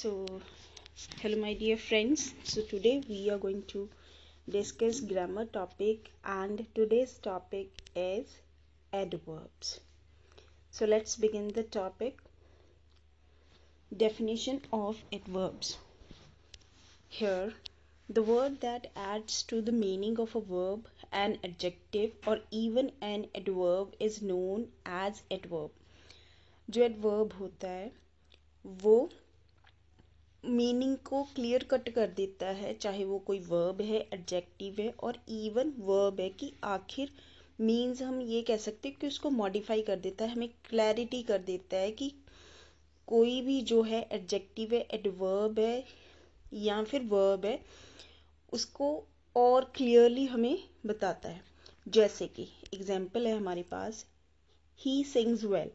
so hello my dear friends so today we are going to discuss grammar topic and today's topic is adverbs so let's begin the topic definition of adverbs here the word that adds to the meaning of a verb an adjective or even an adverb is known as adverb जो adverb होता है वो meaning को clear cut कर देता है चाहे वो कोई वर्ब है एडजेक्टिव है और इवन वर्ब है कि आखिर मीन्स हम ये कह सकते हैं कि उसको मॉडिफाई कर देता है हमें क्लैरिटी कर देता है कि कोई भी जो है एडजेक्टिव है एडवर्ब है या फिर वर्ब है उसको और क्लियरली हमें बताता है जैसे कि एग्जाम्पल है हमारे पास ही सिंग्स वेल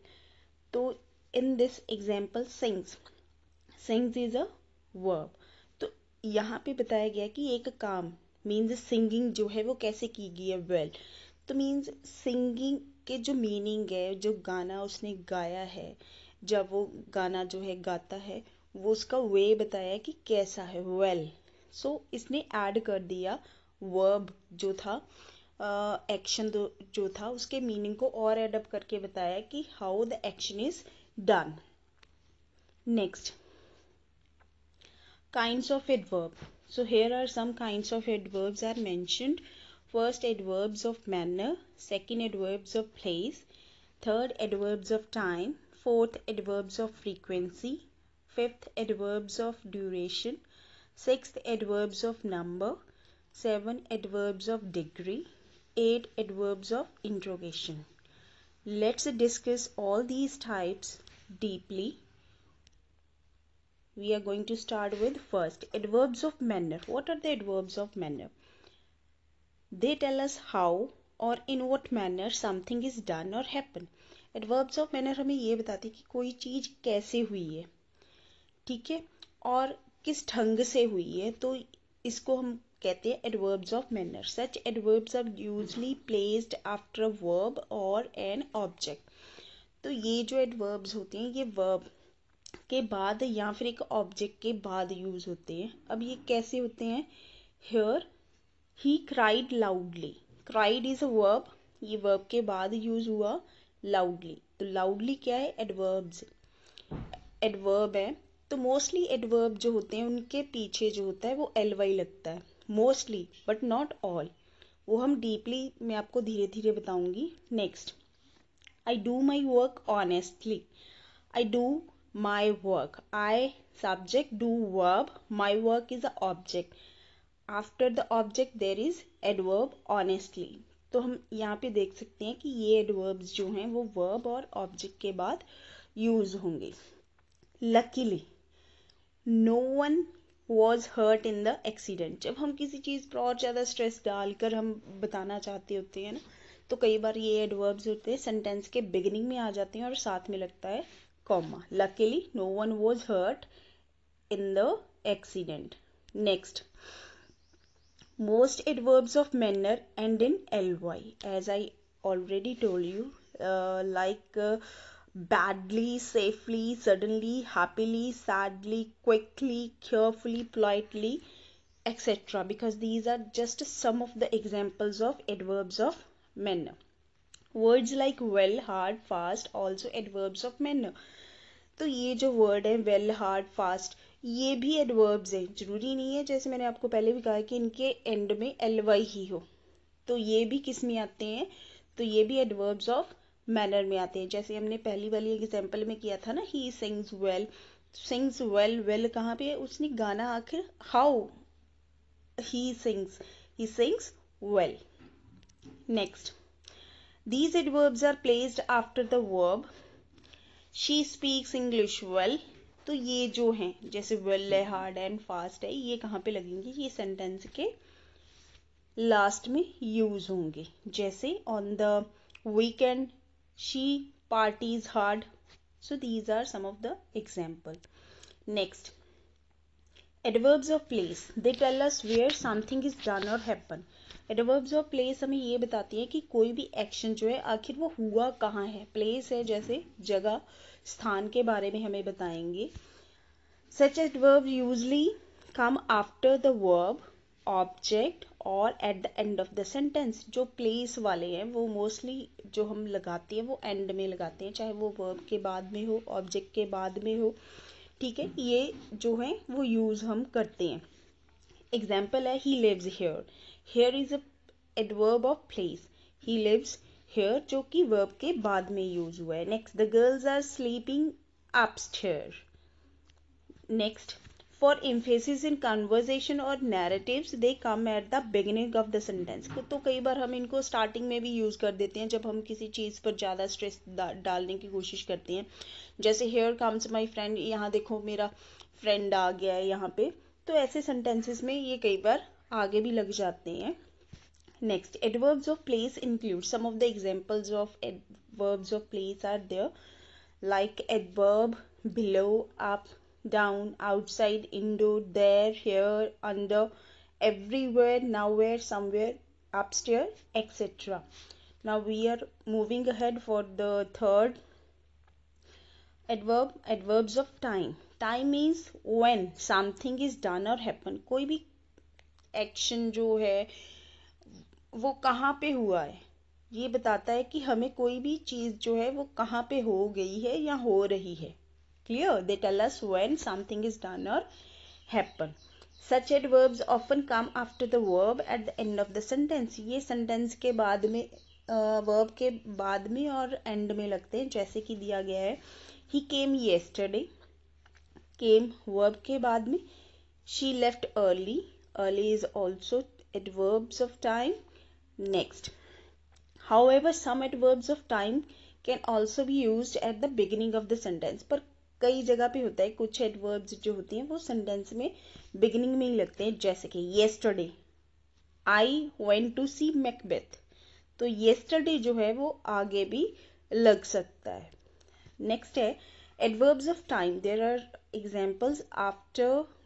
तो in this example sings sings is a verb तो यहाँ पे बताया गया कि एक काम मीन्स सिंगिंग जो है वो कैसे की गई है वेल तो मीन्स सिंगिंग के जो मीनिंग है जो गाना उसने गाया है जब वो गाना जो है गाता है वो उसका वे बताया कि कैसा है वेल well. सो so, इसने ऐड कर दिया वर्ब जो था एक्शन uh, जो था उसके मीनिंग को और एडअप करके बताया कि how the action is done next kinds of adverb so here are some kinds of adverbs are mentioned first adverbs of manner second adverbs of place third adverbs of time fourth adverbs of frequency fifth adverbs of duration sixth adverbs of number seven adverbs of degree eight adverbs of interrogation let's discuss all these types deeply we are going to start with first adverbs of manner what are the adverbs of manner they tell us how और in what manner something is done और happen adverbs of manner हमें ये बताती है कि कोई चीज़ कैसे हुई है ठीक है और किस ढंग से हुई है तो इसको हम कहते हैं adverbs of manner such adverbs are usually placed after verb और एन ऑब्जेक्ट तो ये जो एडवर्ब्स होते हैं ये वर्ब के बाद या फिर एक ऑब्जेक्ट के बाद यूज़ होते हैं अब ये कैसे होते हैं here he cried loudly cried is a verb ये वर्ब के बाद यूज़ हुआ लाउडली तो लाउडली क्या है एडवर्ब्स एडवर्ब है तो मोस्टली एडवर्ब जो होते हैं उनके पीछे जो होता है वो एल वाई लगता है मोस्टली बट नॉट ऑल वो हम डीपली मैं आपको धीरे धीरे बताऊंगी next I do my work honestly I do my work I subject do verb my work is a object after the object there is adverb honestly तो हम यहाँ पे देख सकते हैं कि ये एडवर्ब्स जो हैं वो वर्ब और ऑब्जेक्ट के बाद यूज होंगे luckily no one was hurt in the accident जब हम किसी चीज़ पर और ज़्यादा स्ट्रेस डालकर हम बताना चाहते होते हैं ना तो कई बार ये एडवर्ब्स होते हैं सेंटेंस के बिगिनिंग में आ जाते हैं और साथ में लगता है comma. Luckily, no one was hurt in the accident. Next, most adverbs of manner end in ly. As I already told you, uh, like uh, badly, safely, suddenly, happily, sadly, quickly, carefully, politely, etc. Because these are just some of the examples of adverbs of manner. Words like well hard fast also adverbs of manner तो ये जो word है well hard fast ये भी adverbs हैं जरूरी नहीं है जैसे मैंने आपको पहले भी कहा कि इनके एंड में एल वाई ही हो तो ये भी किस में आते हैं तो ये भी एडवर्ब्स ऑफ मैनर में आते हैं जैसे हमने पहली वाली एग्जाम्पल में किया था ना he sings well sings well well कहाँ पे है उसने गाना आखिर how he sings he sings well next these adverbs are placed after the verb she speaks english well तो ये जो हैं जैसे well है हार्ड एंड फास्ट है ये कहाँ पे लगेंगे ये सेंटेंस के लास्ट में यूज होंगे जैसे on the weekend she parties hard so these are some of the example next adverbs of place they tell us where something is done और हैपन एडवर्ब्स और प्लेस हमें ये बताती है कि कोई भी एक्शन जो है आखिर वो हुआ कहाँ है प्लेस है जैसे जगह स्थान के बारे में हमें बताएंगे such adverb usually come after the verb object और at the end of the sentence जो प्लेस वाले हैं वो मोस्टली जो हम लगाते हैं वो एंड में लगाते हैं चाहे वो वर्ब के बाद में हो ऑब्जेक्ट के बाद में हो ठीक है ये जो है वो यूज़ हम करते हैं एग्जाम्पल है he lives here here is a adverb of place he lives here जो कि वर्ब के बाद में यूज हुआ है next the girls are sleeping upstair next for emphasis in conversation और narratives they come at the beginning of the sentence तो कई बार हम इनको स्टार्टिंग में भी यूज़ कर देते हैं जब हम किसी चीज़ पर ज़्यादा स्ट्रेस डालने की कोशिश करते हैं जैसे हेयर कम्स माई फ्रेंड यहाँ देखो मेरा फ्रेंड आ गया है यहाँ पे तो ऐसे सेंटेंसेस में ये कई बार आगे भी लग जाते हैं next adverbs of place include some of the examples of adverbs of place are there like adverb below up down outside indoor there here under everywhere nowhere somewhere upstair etcetera now we are moving ahead for the third adverb adverbs of time time is when something is done और happen कोई भी action जो है वो कहाँ पे हुआ है ये बताता है कि हमें कोई भी चीज़ जो है वो कहाँ पे हो गई है या हो रही है clear they tell us when something is done और happen such verbs often come after the verb at the end of the sentence ये सेंटेंस के बाद में वर्ब uh, के बाद में और एंड में लगते हैं जैसे कि दिया गया है ही केम येस्टरडे केम वर्ब के बाद में she left early early is also adverbs of time next however some adverbs of time can also भी use at the beginning of the sentence पर कई जगह पे होता है कुछ एडवर्ब्स जो होती हैं वो सेंटेंस में बिगिनिंग में ही लगते हैं जैसे कि yesterday I went to see Macbeth तो येस्टरडे जो है वो आगे भी लग सकता है नेक्स्ट है adverbs of time there are examples after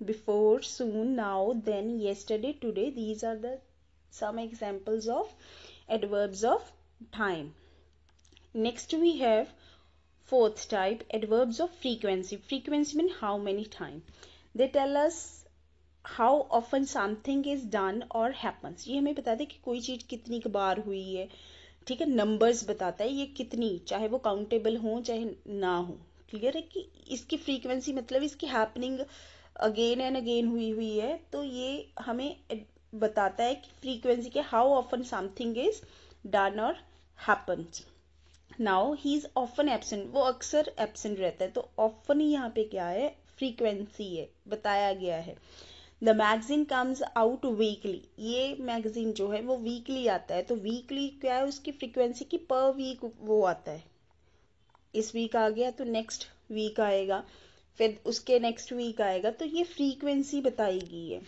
before soon now then yesterday today these are the some examples of adverbs of time next we have fourth type adverbs of frequency frequency mean how many time they tell us how often something is done or happens ये हमें बताता है कि कोई चीज़ कितनी बार हुई है ठीक है नंबर्स बताता है ये कितनी चाहे वो काउंटेबल हो चाहे ना हो क्लियर है कि इसकी फ्रीक्वेंसी मतलब इसकी हैपनिंग अगेन एंड अगेन हुई हुई है तो ये हमें बताता है कि फ्रीक्वेंसी के how often something is done or happens now he is often absent वो अक्सर एबसेंट रहता है तो ऑफन ही यहाँ पे क्या है फ्रीक्वेंसी है बताया गया है the magazine comes out weekly ये मैगजीन जो है वो वीकली आता है तो वीकली क्या है उसकी फ्रीक्वेंसी की पर वीक वो आता है इस वीक आ गया तो नेक्स्ट वीक आएगा फिर उसके नेक्स्ट वीक आएगा तो ये फ्रीक्वेंसी बताई गई है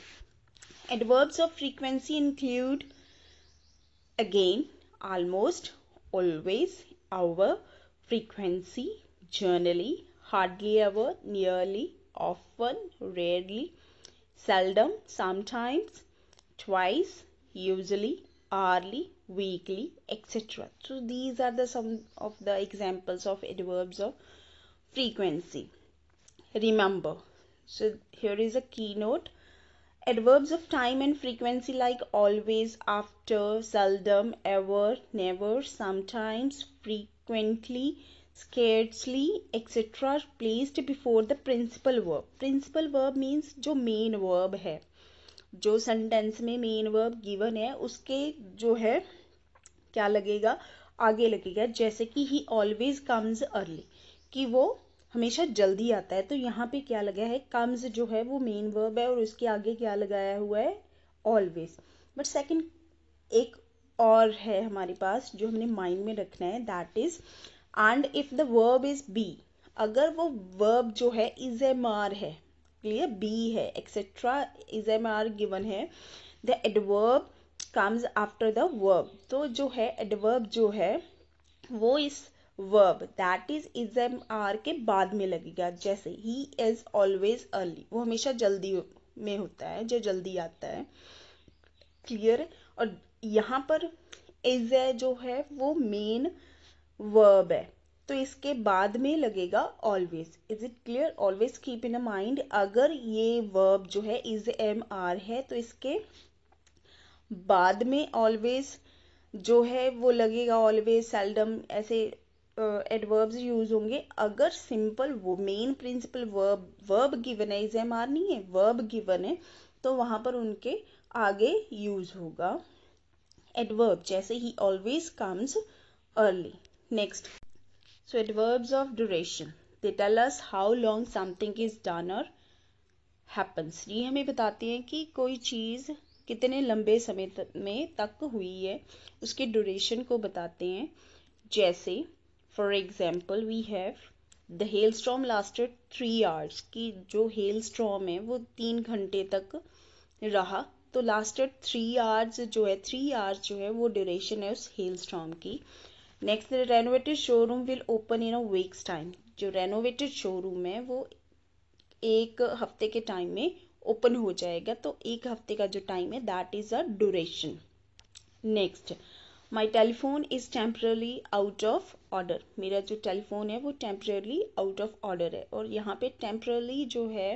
adverbs of frequency include again almost always hour frequency generally hardly ever nearly often rarely seldom sometimes twice usually hourly, weekly, etc. So these are the some of the examples of adverbs of frequency. Remember, so here is a keynote. Adverbs of time and frequency like always, after, seldom, ever, never, sometimes, frequently, scarcely, etc. placed before the principal verb. Principal verb means जो main verb है जो sentence में main verb given है उसके जो है क्या लगेगा आगे लगेगा जैसे कि ही ऑलवेज कम्स अर्ली कि वो हमेशा जल्दी आता है तो यहाँ पे क्या लगा है कम्स जो है वो मेन वर्ब है और उसके आगे क्या लगाया हुआ है ऑलवेज बट सेकंड एक और है हमारे पास जो हमने माइंड में रखना है that is and if the verb is be अगर वो वर्ब जो है इज ए मार है क्लियर बी है etcetera is am are given है the adverb comes after the verb तो जो है एडवर्ब जो है वो इस verb that is is am are के बाद में लगेगा जैसे ही इज ऑलवेज अर्ली वो हमेशा जल्दी में होता है जो जल्दी आता है क्लियर और यहाँ पर इज है जो है वो मेन वर्ब है तो इसके बाद में लगेगा always is it clear always keep in a mind अगर ये वर्ब जो है इज एम आर है तो इसके बाद में ऑलवेज जो है वो लगेगा ऑलवेज सेल्डम ऐसे एडवर्ब्स uh, यूज होंगे अगर सिंपल वो main principal verb verb given है इज एम आर नहीं है वर्ब गिवन है तो वहां पर उनके आगे यूज होगा एडवर्ब जैसे he always comes early next So adverbs of duration. They tell us how long something is done or happens. ये हमें बताते हैं कि कोई चीज़ कितने लंबे समय तक में तक हुई है उसके ड्यूरेशन को बताते हैं जैसे for example we have the hail storm lasted three hours की जो हेल स्ट्रॉम है वो तीन घंटे तक रहा तो लास्टेड थ्री आवर्स जो है थ्री आवर्स जो है वो ड्यूरेशन है उस हेल स्ट्रॉम की next renovated showroom will open in a week's time जो रेनोवेटेड शोरूम है वो एक हफ्ते के टाइम में ओपन हो जाएगा तो एक हफ्ते का जो टाइम है that is a duration next my telephone is temporarily out of order मेरा जो टेलीफोन है वो टेम्परली आउट ऑफ ऑर्डर है और यहाँ पे टेम्परली जो है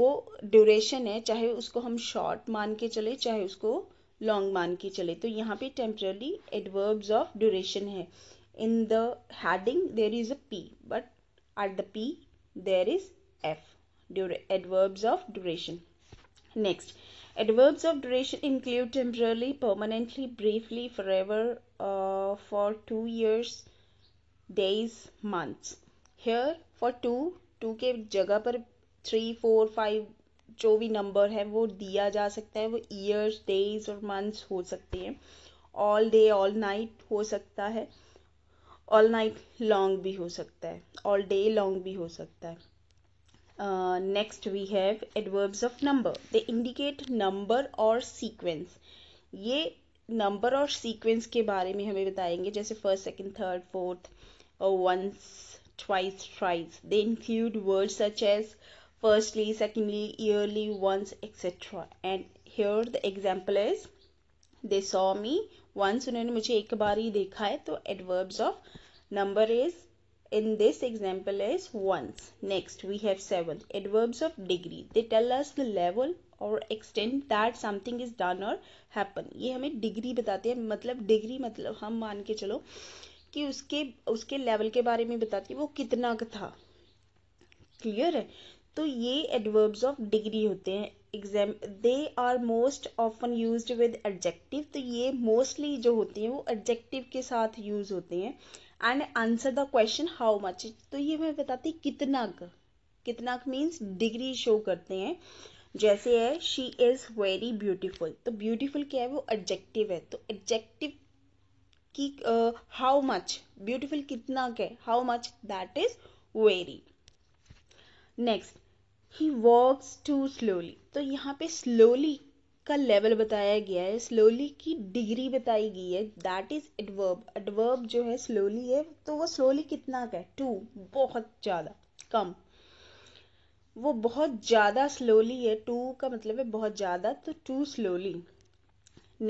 वो ड्यूरेशन है चाहे उसको हम शॉर्ट मान के चले चाहे उसको लॉन्ग मान के चले तो यहाँ पे टेम्परली एडवर्ब्स ऑफ ड्यूरेशन है in the heading there is a P but at the P there is F adverbs of duration next adverbs of duration include temporarily permanently briefly for ever for two years days months here for two two के जगह पर three four five जो भी number है वो दिया जा सकता है वो ईयर्स डेज और मंथ्स हो सकते हैं ऑल डे ऑल नाइट हो सकता है ऑल नाइट लॉन्ग भी हो सकता है ऑल डे लॉन्ग भी हो सकता है next we have adverbs of number they indicate number और सीक्वेंस ये नंबर और सीक्वेंस के बारे में हमें बताएंगे जैसे first second third fourth once twice thrice they include word such as firstly, secondly, yearly, once, etc. And here the example is they saw me once उन्होंने मुझे एक बार ही देखा है तो adverbs of number is in this example is once. Next we have seven adverbs of degree. They tell us the level or extent that something is done or happen. ये हमें degree बताते हैं मतलब degree मतलब हम मान के चलो कि उसके उसके level के बारे में बताती है वो कितना का था clear है तो ये एडवर्ब्स ऑफ डिग्री होते हैं exam they are most often use with adjective तो ये मोस्टली जो होती हैं वो एडजेक्टिव के साथ यूज होते हैं and answer the question how much तो ये मैं बताती कितना क कितना मीन्स डिग्री शो करते हैं जैसे है शी इज़ वेरी ब्यूटीफुल तो ब्यूटीफुल क्या है वो एडजेक्टिव है तो एडजेक्टिव की हाउ मच ब्यूटीफुल कितना क है how much that is very next he walks too slowly तो यहाँ पे स्लोली का लेवल बताया गया है स्लोली की डिग्री बताई गई है दैट इज एडवर्ब एडवर्ब जो है स्लोली है तो वो स्लोली कितना का है टू बहुत ज़्यादा कम वो बहुत ज़्यादा स्लोली है टू का मतलब है बहुत ज़्यादा तो too slowly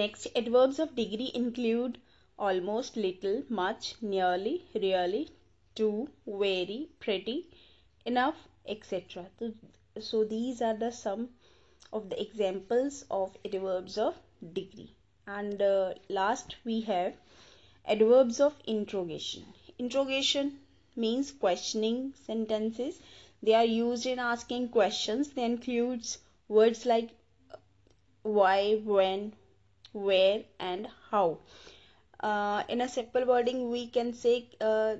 next adverbs of degree include almost little much nearly really too very pretty enough etc. So these are the some of the examples of adverbs of degree. And uh, last we have adverbs of interrogation. Interrogation means questioning sentences. They are used in asking questions. They includes words like uh, why, when, where and how. Uh, in a simple wording we can say uh,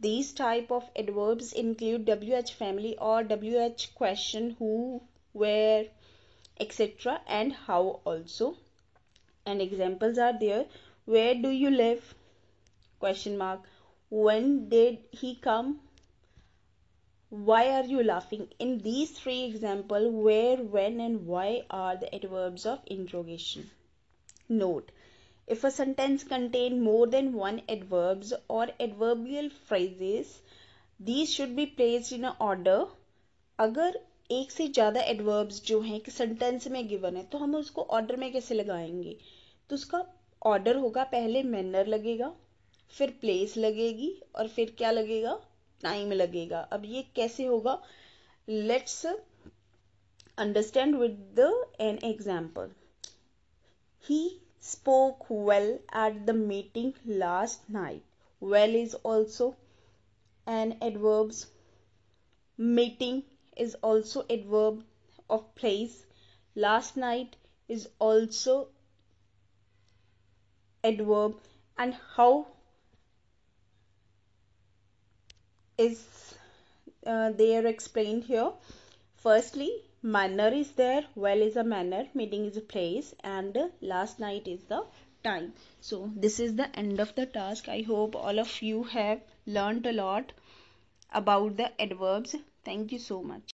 these type of adverbs include WH family or WH question who, where, etc. and how also. And examples are there. Where do you live? Question mark. When did he come? Why are you laughing? In these three example, where, when and why are the adverbs of interrogation. Note If a sentence contains more than one adverbs or adverbial phrases, these should be placed in order. अगर एक से ज़्यादा adverbs जो हैं कि sentence में given है तो हम उसको ऑर्डर में कैसे लगाएंगे तो उसका ऑर्डर होगा पहले मैनर लगेगा फिर प्लेस लगेगी और फिर क्या लगेगा टाइम लगेगा अब ये कैसे होगा let's understand with the an example he spoke well at the meeting last night. Well is also an adverb. Meeting is also adverb of place. Last night is also adverb and how is uh, they are explained here firstly manner is there well is a manner meeting is a place and last night is the time so this is the end of the task i hope all of you have learned a lot about the adverbs thank you so much